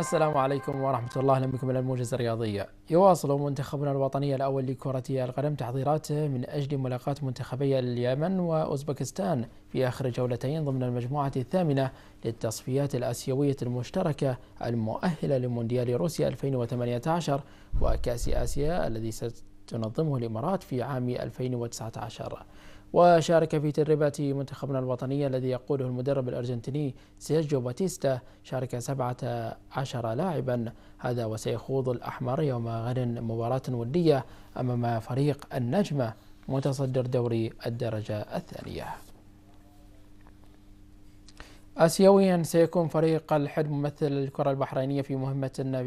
السلام عليكم ورحمة الله اهلا بكم الى الموجز الرياضية. يواصل منتخبنا الوطني الاول لكرة القدم تحضيراته من اجل ملاقاة منتخبي اليمن واوزبكستان في اخر جولتين ضمن المجموعة الثامنة للتصفيات الاسيوية المشتركة المؤهلة لمونديال روسيا 2018 وكأس اسيا الذي ستنظمه الامارات في عام 2019. وشارك في تدريبات منتخبنا الوطني الذي يقوده المدرب الأرجنتيني سيرجيو باتيستا شارك 17 لاعبا هذا وسيخوض الأحمر يوم غد مباراة ودية أمام فريق النجمة متصدر دوري الدرجة الثانية آسيويا سيكون فريق الحد ممثل الكرة البحرينية في مهمة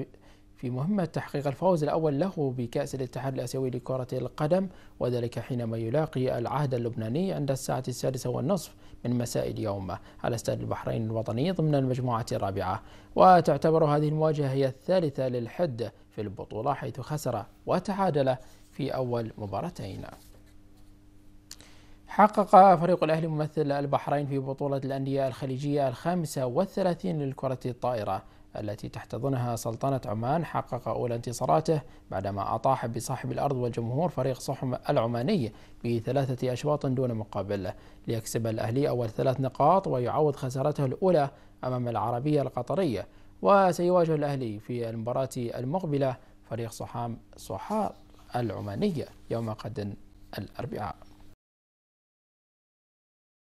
في مهمة تحقيق الفوز الأول له بكأس الاتحاد الآسيوي لكرة القدم وذلك حينما يلاقي العهد اللبناني عند الساعة السادسة والنصف من مساء اليوم على استاد البحرين الوطني ضمن المجموعة الرابعة وتعتبر هذه المواجهة هي الثالثة للحد في البطولة حيث خسر وتعادل في أول مباراتين حقق فريق الأهلي ممثل البحرين في بطولة الأندية الخليجية الخامسة والثلاثين للكرة الطائرة التي تحتضنها سلطنة عمان حقق أولى انتصاراته بعدما أطاح بصاحب الأرض والجمهور فريق صحم العماني بثلاثة أشواط دون مقابل ليكسب الأهلي أول ثلاث نقاط ويعوض خسارته الأولى أمام العربية القطرية وسيواجه الأهلي في المباراة المقبلة فريق صحام صحار العمانية يوم قد الأربعاء